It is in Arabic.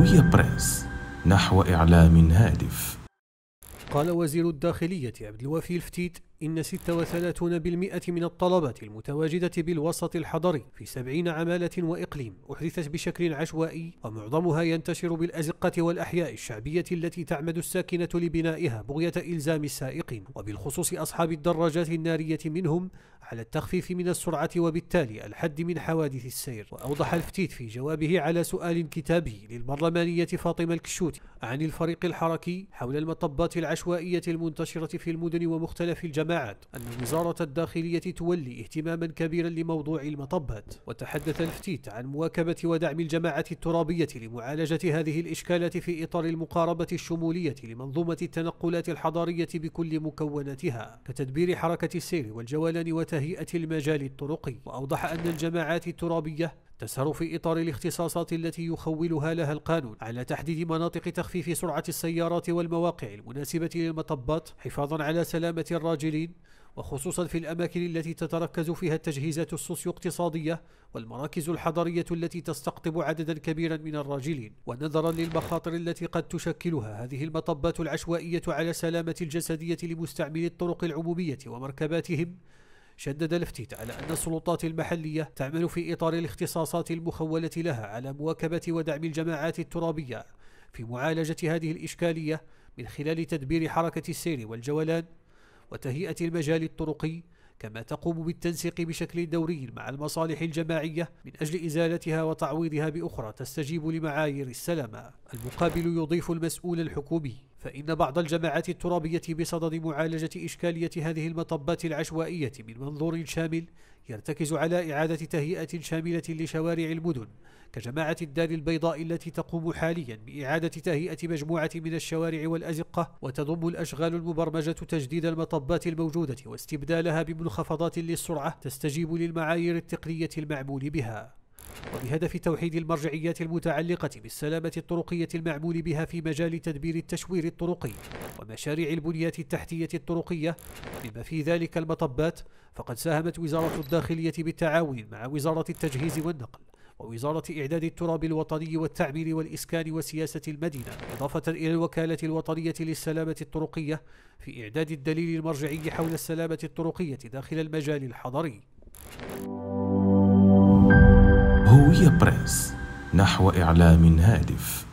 هوية بريس نحو إعلام هادف قال وزير الداخلية عبد الوفي الفتيت إن 36% من الطلبة المتواجدة بالوسط الحضري في 70 عمالة وإقليم أحدثت بشكل عشوائي ومعظمها ينتشر بالأزقة والأحياء الشعبية التي تعمد الساكنة لبنائها بغية إلزام السائقين وبالخصوص أصحاب الدراجات النارية منهم على التخفيف من السرعة وبالتالي الحد من حوادث السير وأوضح الفتيت في جوابه على سؤال كتابي للبرلمانية فاطمة الكشوتي عن الفريق الحركي حول المطبات العشوائية المنتشرة في المدن ومختلف الجماعات الجماعات أن وزارة الداخلية تولي اهتماما كبيرا لموضوع المطبات وتحدث الفتيت عن مواكبة ودعم الجماعة الترابية لمعالجة هذه الإشكالات في إطار المقاربة الشمولية لمنظومة التنقلات الحضارية بكل مكوناتها كتدبير حركة السير والجولان وتهيئة المجال الطرقي وأوضح أن الجماعات الترابية تسهر في إطار الاختصاصات التي يخولها لها القانون على تحديد مناطق تخفيف سرعة السيارات والمواقع المناسبة للمطبات حفاظا على سلامة الراجلين وخصوصا في الأماكن التي تتركز فيها التجهيزات السوسيو-اقتصادية والمراكز الحضرية التي تستقطب عددا كبيرا من الراجلين ونظرا للمخاطر التي قد تشكلها هذه المطبات العشوائية على سلامة الجسدية لمستعملي الطرق العمومية ومركباتهم شدد الافتيت على أن السلطات المحلية تعمل في إطار الاختصاصات المخولة لها على مواكبة ودعم الجماعات الترابية في معالجة هذه الإشكالية من خلال تدبير حركة السير والجولان وتهيئة المجال الطرقي كما تقوم بالتنسيق بشكل دوري مع المصالح الجماعية من أجل إزالتها وتعويضها بأخرى تستجيب لمعايير السلامة المقابل يضيف المسؤول الحكومي فإن بعض الجماعات الترابية بصدد معالجة إشكالية هذه المطبات العشوائية من منظور شامل يرتكز على إعادة تهيئة شاملة لشوارع المدن كجماعة الدار البيضاء التي تقوم حاليا بإعادة تهيئة مجموعة من الشوارع والأزقة وتضم الأشغال المبرمجة تجديد المطبات الموجودة واستبدالها بمنخفضات للسرعة تستجيب للمعايير التقنية المعمول بها وبهدف توحيد المرجعيات المتعلقة بالسلامة الطرقية المعمول بها في مجال تدبير التشوير الطرقي ومشاريع البنيات التحتية الطرقية بما في ذلك المطبات فقد ساهمت وزارة الداخلية بالتعاون مع وزارة التجهيز والنقل ووزارة إعداد التراب الوطني والتعمير والإسكان وسياسة المدينة إضافة إلى الوكالة الوطنية للسلامة الطرقية في إعداد الدليل المرجعي حول السلامة الطرقية داخل المجال الحضري هوية بريس نحو إعلام هادف